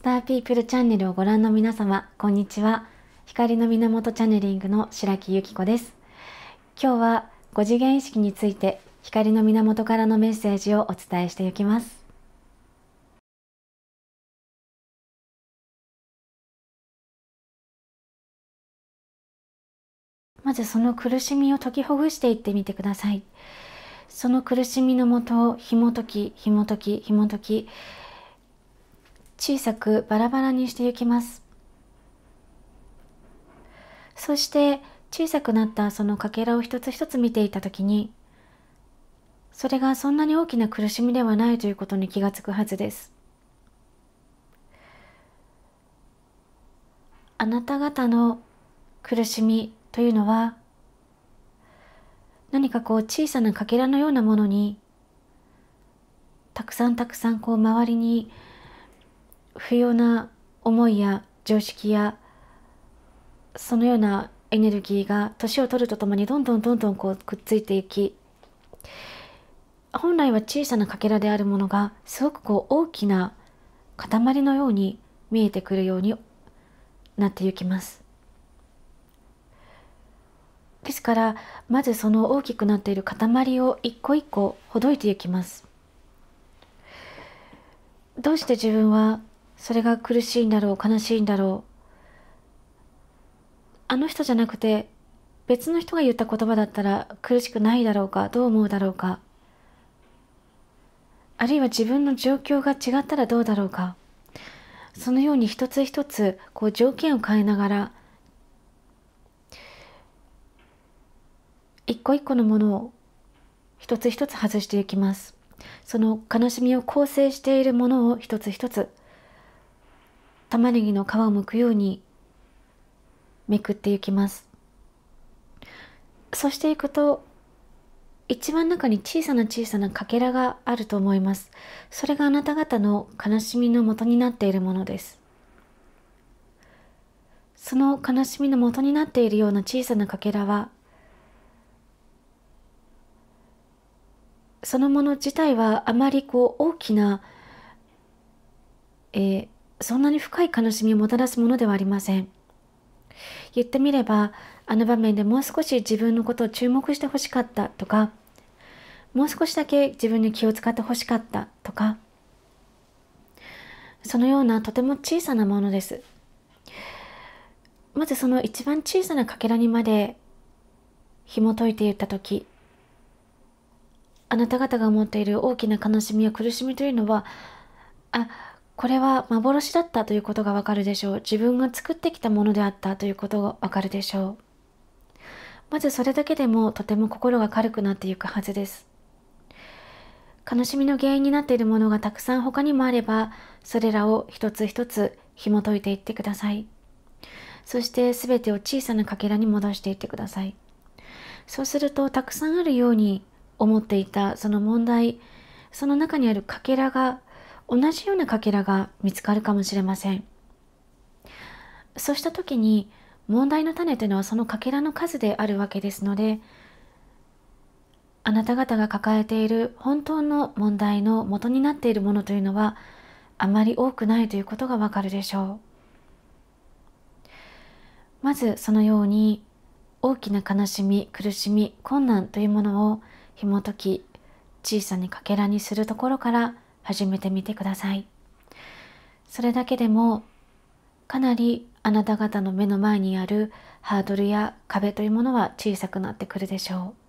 スターピープルチャンネルをご覧の皆様、こんにちは。光の源チャネリングの白木由紀子です。今日は5次元意識について光の源からのメッセージをお伝えしていきます。まずその苦しみを解きほぐしていってみてください。その苦しみのもとを紐解き、紐解き、紐解き、小さくバラバラにしていきますそして小さくなったそのかけらを一つ一つ見ていた時にそれがそんなに大きな苦しみではないということに気がつくはずですあなた方の苦しみというのは何かこう小さなかけらのようなものにたくさんたくさんこう周りに不要な思いや常識やそのようなエネルギーが年を取るとともにどんどんどんどんこうくっついていき本来は小さなかけらであるものがすごくこう大きな塊のように見えてくるようになっていきます。ですからまずその大きくなっている塊を一個一個ほどいていきます。どうして自分はそれが苦しいんだろう悲しいんだろうあの人じゃなくて別の人が言った言葉だったら苦しくないだろうかどう思うだろうかあるいは自分の状況が違ったらどうだろうかそのように一つ一つこう条件を変えながら一個一個のものを一つ一つ外していきますその悲しみを構成しているものを一つ一つ玉ねぎの皮を剥くようにめくっていきますそしていくと一番中に小さな小さなかけらがあると思いますそれがあなた方の悲しみの元になっているものですその悲しみの元になっているような小さなかけらはそのもの自体はあまりこう大きな、えー、そんなに深い悲しみをもたらすものではありません。言ってみれば、あの場面でもう少し自分のことを注目してほしかったとか、もう少しだけ自分に気を使ってほしかったとか、そのようなとても小さなものです。まずその一番小さな欠片にまで紐解いて言った時あなた方が持っている大きな悲しみや苦しみというのはあこれは幻だったということがわかるでしょう。自分が作ってきたものであったということがわかるでしょう。まずそれだけでもとても心が軽くなっていくはずです。悲しみの原因になっているものがたくさん他にもあれば、それらを一つ一つ紐解いていってください。そして全てを小さな欠片に戻していってください。そうするとたくさんあるように思っていたその問題、その中にある欠片が同じようなかけらが見つかるかもしれませんそうした時に問題の種というのはそのかけらの数であるわけですのであなた方が抱えている本当の問題の元になっているものというのはあまり多くないということがわかるでしょうまずそのように大きな悲しみ苦しみ困難というものを紐解き小さにかけらにするところから始めてみてくださいそれだけでもかなりあなた方の目の前にあるハードルや壁というものは小さくなってくるでしょう